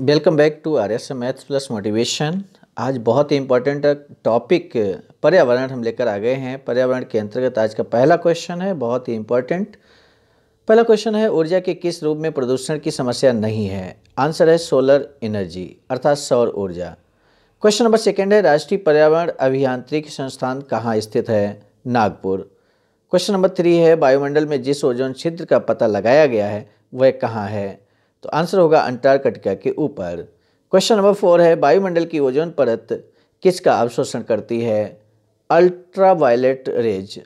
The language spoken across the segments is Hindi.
welcome back to R S maths plus motivation आज बहुत ही इम्पोर्टेंट टॉपिक पर्यावरण हम लेकर आ गए हैं पर्यावरण के अंतर्गत आज का पहला क्वेश्चन है बहुत ही इम्पोर्टेंट पहला क्वेश्चन है ऊर्जा के किस रूप में प्रदूषण की समस्या नहीं है आंसर है सोलर एनर्जी अर्थात सौर ऊर्जा क्वेश्चन नंबर सेकेंड है राष्ट्रीय पर्यावरण अभियांत्रिक संस्थान कहाँ स्थित है नागपुर क्वेश्चन नंबर थ्री है वायुमंडल में जिस ओजोन छिद्र का पता लगाया गया है वह कहाँ है तो आंसर होगा अंटार्कटिका के ऊपर क्वेश्चन नंबर फोर है वायुमंडल की ओजोन परत किसका अवशोषण करती है अल्ट्रावायलेट रेज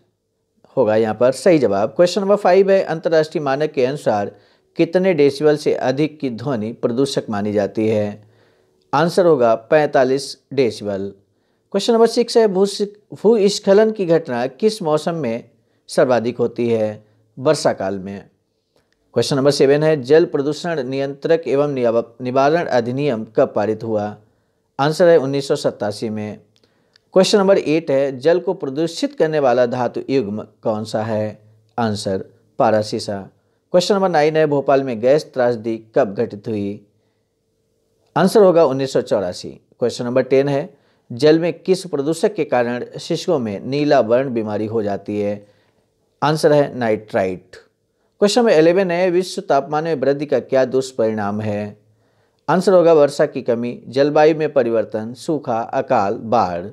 होगा यहाँ पर सही जवाब क्वेश्चन नंबर फाइव है अंतर्राष्ट्रीय मानक के अनुसार कितने डेसिबल से अधिक की ध्वनि प्रदूषक मानी जाती है आंसर होगा 45 डेसिबल क्वेश्चन नंबर सिक्स है भूस्खलन की घटना किस मौसम में सर्वाधिक होती है वर्षा काल में क्वेश्चन नंबर सेवन है जल प्रदूषण नियंत्रक एवं निवारण अधिनियम कब पारित हुआ आंसर है उन्नीस में क्वेश्चन नंबर एट है जल को प्रदूषित करने वाला धातु युग्म कौन सा है आंसर पारासीसा क्वेश्चन नंबर नाइन है भोपाल में गैस त्रासदी कब घटित हुई आंसर होगा उन्नीस क्वेश्चन नंबर टेन है जल में किस प्रदूषक के कारण शिशुओं में नीला वर्ण बीमारी हो जाती है आंसर है नाइट्राइट क्वेश्चन नंबर एलेवन है विश्व तापमान में वृद्धि का क्या दुष्परिणाम है आंसर होगा वर्षा की कमी जलवायु में परिवर्तन सूखा अकाल बाढ़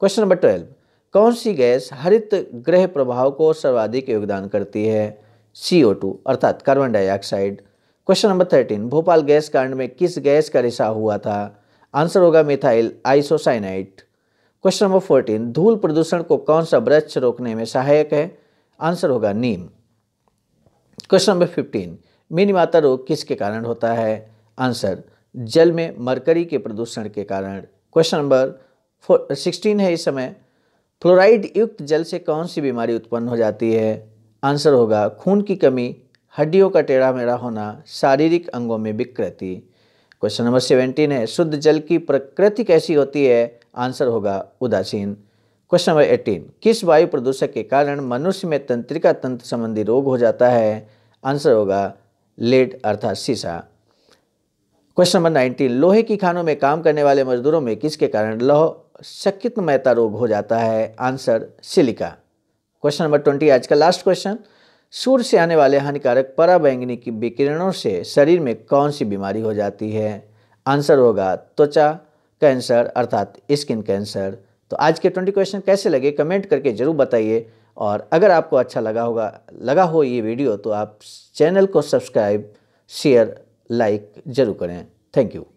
क्वेश्चन नंबर ट्वेल्व कौन सी गैस हरित ग्रह प्रभाव को सर्वाधिक योगदान करती है सी अर्थात carbon dioxide question number thirteen Bhopal gas कांड में किस गैस का रिसाव हुआ था आंसर होगा methyl isocyanate question number fourteen धूल प्रदूषण को कौन सा वृक्ष रोकने में सहायक है आंसर होगा नीम क्वेश्चन नंबर फिफ्टीन माता रोग किसके कारण होता है आंसर जल में मरकरी के प्रदूषण के कारण क्वेश्चन नंबर सिक्सटीन है इस समय फ्लोराइड युक्त जल से कौन सी बीमारी उत्पन्न हो जाती है आंसर होगा खून की कमी हड्डियों का टेढ़ा मेढ़ा होना शारीरिक अंगों में विकृति क्वेश्चन नंबर सेवेंटीन है शुद्ध जल की प्रकृति कैसी होती है आंसर होगा उदासीन क्वेश्चन नंबर एटीन किस वायु प्रदूषक के कारण मनुष्य में तंत्रिका तंत्र संबंधी रोग हो जाता है आंसर होगा लेड अर्थात सीसा क्वेश्चन नंबर नाइनटीन लोहे की खानों में काम करने वाले मजदूरों में किसके कारण लौह मैता रोग हो जाता है answer silica question number twenty आज का लास्ट क्वेश्चन सूर्य से आने वाले हानिकारक पराबैंगनी की विकिरणों से शरीर में कौन सी बीमारी हो जाती है आंसर होगा त्वचा कैंसर अर्थात स्किन कैंसर तो आज के ट्वेंटी क्वेश्चन कैसे लगे कमेंट करके ज़रूर बताइए और अगर आपको अच्छा लगा होगा लगा हो ये वीडियो तो आप चैनल को सब्सक्राइब शेयर लाइक ज़रूर करें थैंक यू